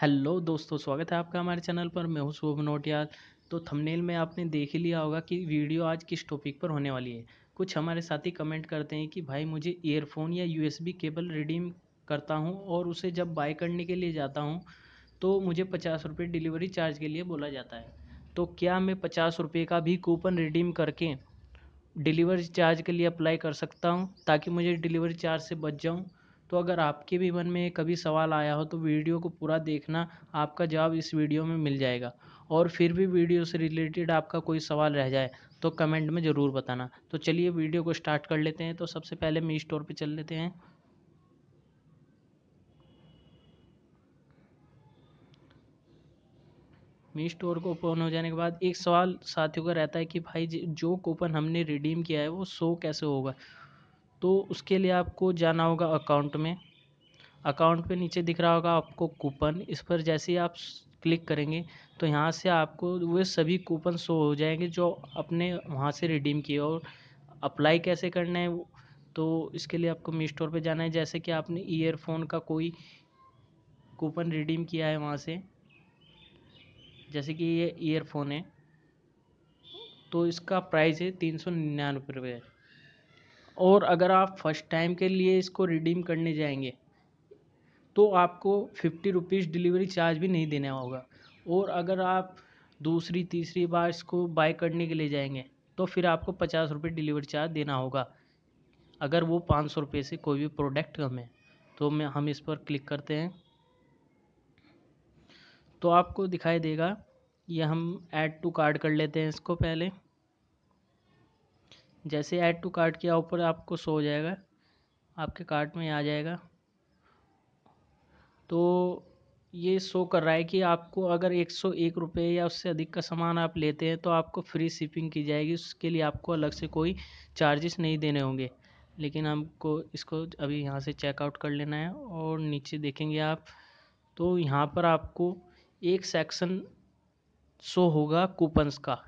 hello दोस्तों स्वागत है आपका हमारे चैनल पर मैं हूँ शुभ नोटियाल तो थंबनेल में आपने देख ही लिया होगा कि वीडियो आज किस टॉपिक पर होने वाली है कुछ हमारे साथी कमेंट करते हैं कि भाई मुझे ईयरफोन या यूएसबी केबल रिडीम करता हूँ और उसे जब बाय करने के लिए जाता हूँ तो मुझे पचास रुपये डिलीवरी चार्ज के लिए बोला जाता है तो क्या मैं पचास रुपये का भी कूपन रिडीम करके डिलीवरी चार्ज के लिए अप्लाई कर सकता हूँ ताकि मुझे डिलीवरी चार्ज से बच जाऊँ तो अगर आपके भी मन में कभी सवाल आया हो तो वीडियो को पूरा देखना आपका जवाब इस वीडियो में मिल जाएगा और फिर भी वीडियो से रिलेटेड आपका कोई सवाल रह जाए तो कमेंट में ज़रूर बताना तो चलिए वीडियो को स्टार्ट कर लेते हैं तो सबसे पहले मी स्टोर पर चल लेते हैं मी स्टोर को ओपन हो जाने के बाद एक सवाल साथियों का रहता है कि भाई जो कूपन हमने रिडीम किया है वो शो कैसे होगा तो उसके लिए आपको जाना होगा अकाउंट में अकाउंट पे नीचे दिख रहा होगा आपको कूपन इस पर जैसे ही आप क्लिक करेंगे तो यहाँ से आपको वे सभी कूपन शो हो जाएंगे जो अपने वहाँ से रिडीम किए और अप्लाई कैसे करना है तो इसके लिए आपको मी स्टोर पर जाना है जैसे कि आपने ईयरफोन का कोई कूपन रिडीम किया है वहाँ से जैसे कि ये ईयरफोन है तो इसका प्राइस है तीन सौ निन्यानवे रुपये और अगर आप फर्स्ट टाइम के लिए इसको रिडीम करने जाएंगे तो आपको फिफ्टी रुपीज़ डिलीवरी चार्ज भी नहीं देना होगा और अगर आप दूसरी तीसरी बार इसको बाय करने के लिए जाएंगे तो फिर आपको पचास रुपये डिलीवरी चार्ज देना होगा अगर वो पाँच सौ रुपये से कोई भी प्रोडक्ट कम है तो मैं हम इस पर क्लिक करते हैं तो आपको दिखाई देगा ये हम ऐड टू कार्ड कर लेते हैं इसको पहले जैसे ऐड टू कार्ट किया ऊपर आपको शो हो जाएगा आपके कार्ट में आ जाएगा तो ये शो कर रहा है कि आपको अगर एक सौ एक रुपये या उससे अधिक का सामान आप लेते हैं तो आपको फ्री शिपिंग की जाएगी उसके लिए आपको अलग से कोई चार्जेस नहीं देने होंगे लेकिन हमको इसको अभी यहाँ से चेकआउट कर लेना है और नीचे देखेंगे आप तो यहाँ पर आपको एक सेक्शन शो होगा कूपन्स का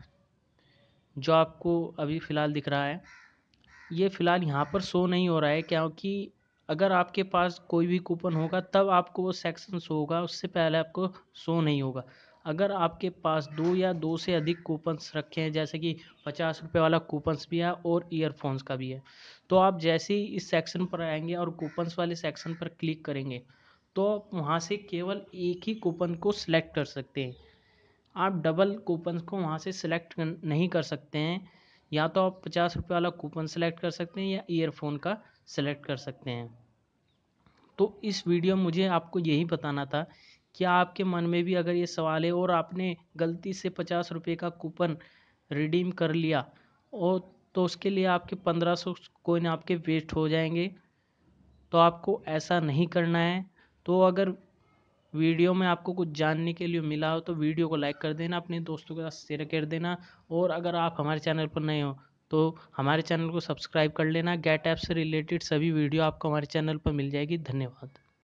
जो आपको अभी फ़िलहाल दिख रहा है ये फ़िलहाल यहाँ पर शो नहीं हो रहा है क्योंकि अगर आपके पास कोई भी कूपन होगा तब आपको वो सेक्शन शो होगा उससे पहले आपको शो नहीं होगा अगर आपके पास दो या दो से अधिक कूपन्स रखे हैं जैसे कि पचास रुपये वाला कूपन्स भी है और ईयरफोन्स का भी है तो आप जैसे ही इस सेक्शन पर आएंगे और कूपन्स वाले सेक्शन पर क्लिक करेंगे तो आप वहाँ से केवल एक ही कूपन को सिलेक्ट कर सकते हैं आप डबल कूपन को वहाँ से सिलेक्ट नहीं कर सकते हैं या तो आप पचास रुपये वाला कूपन सेलेक्ट कर सकते हैं या ईयरफोन का सेलेक्ट कर सकते हैं तो इस वीडियो में मुझे आपको यही बताना था क्या आपके मन में भी अगर ये सवाल है और आपने गलती से पचास रुपये का कूपन रिडीम कर लिया और तो उसके लिए आपके पंद्रह सौ कोइन आपके वेस्ट हो जाएंगे तो आपको ऐसा नहीं करना है तो अगर वीडियो में आपको कुछ जानने के लिए मिला हो तो वीडियो को लाइक कर देना अपने दोस्तों के साथ शेयर कर देना और अगर आप हमारे चैनल पर नए हो तो हमारे चैनल को सब्सक्राइब कर लेना गेट ऐप से रिलेटेड सभी वीडियो आपको हमारे चैनल पर मिल जाएगी धन्यवाद